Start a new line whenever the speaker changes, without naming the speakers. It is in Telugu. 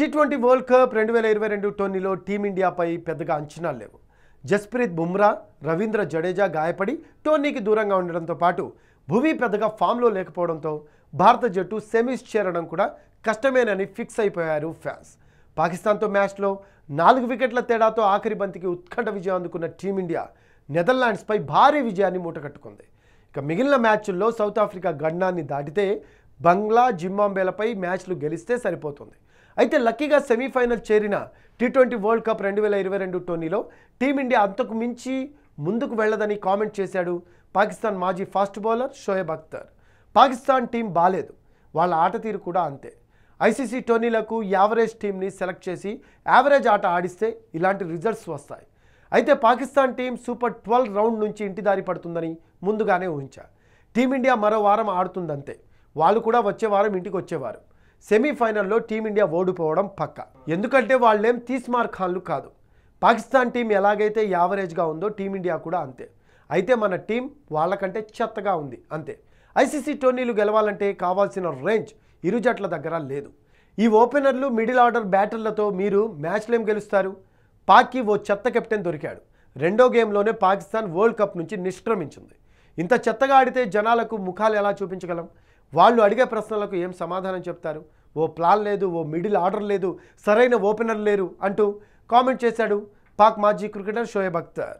టీ ట్వంటీ వరల్డ్ కప్ రెండు వేల ఇరవై రెండు టోర్నీలో టీమిండియాపై పెద్దగా అంచనాలు లేవు జస్ప్రీత్ బుమ్రా రవీంద్ర జడేజా గాయపడి టోర్నీకి దూరంగా ఉండడంతో పాటు భువి పెద్దగా ఫామ్లో లేకపోవడంతో భారత జట్టు సెమీస్ చేరడం కూడా కష్టమేనని ఫిక్స్ అయిపోయారు ఫ్యాన్స్ పాకిస్తాన్తో మ్యాచ్లో నాలుగు వికెట్ల తేడాతో ఆఖరి బంతికి ఉత్కంఠ విజయం అందుకున్న టీమిండియా నెదర్లాండ్స్పై భారీ విజయాన్ని మూటకట్టుకుంది ఇక మిగిలిన మ్యాచ్ల్లో సౌత్ ఆఫ్రికా గడ్నాన్ని దాటితే బంగ్లా జింబాంబేలపై మ్యాచ్లు గెలిస్తే సరిపోతుంది అయితే లక్కీగా సెమీఫైనల్ చేరిన టీ ట్వంటీ వరల్డ్ కప్ రెండు వేల ఇరవై రెండు టోర్నీలో టీమిండియా అంతకు మించి ముందుకు వెళ్లదని కామెంట్ చేశాడు పాకిస్తాన్ మాజీ fast bowler Shoaib Akhtar Pakistan team బాలేదు వాళ్ళ ఆట తీరు కూడా అంతే ఐసీసీ టోర్నీలకు యావరేజ్ టీంని సెలెక్ట్ చేసి యావరేజ్ ఆట ఆడిస్తే ఇలాంటి రిజల్ట్స్ వస్తాయి అయితే Pakistan team super twelve round నుంచి ఇంటి దారి పడుతుందని ముందుగానే ఊహించారు టీమిండియా మరో వారం ఆడుతుందంతే వాళ్ళు కూడా వచ్చే వారం ఇంటికి వచ్చేవారు సెమీఫైనల్లో టీమిండియా ఓడిపోవడం పక్క ఎందుకంటే వాళ్ళేం తీస్మార్ ఖాన్లు కాదు పాకిస్తాన్ టీం ఎలాగైతే యావరేజ్గా ఉందో టీమిండియా కూడా అంతే అయితే మన టీం వాళ్ళకంటే చెత్తగా ఉంది అంతే ఐసీసీ టోర్నీలు గెలవాలంటే కావాల్సిన రేంజ్ ఇరు జట్ల దగ్గర లేదు ఈ ఓపెనర్లు మిడిల్ ఆర్డర్ బ్యాటర్లతో మీరు మ్యాచ్లేం గెలుస్తారు పాక్కి ఓ చెత్త కెప్టెన్ దొరికాడు రెండో గేమ్లోనే పాకిస్తాన్ వరల్డ్ కప్ నుంచి నిష్క్రమించింది ఇంత చెత్తగా ఆడితే జనాలకు ముఖాలు ఎలా చూపించగలం వాళ్ళు అడిగే ప్రశ్నలకు ఏం సమాధానం చెప్తారు ఓ ప్లాన్ లేదు ఓ మిడిల్ ఆర్డర్ లేదు సరైన ఓపెనర్ లేరు అంటూ కామెంట్ చేశాడు పాక్ మాజీ క్రికెటర్ షోయబ్ అఖ్తర్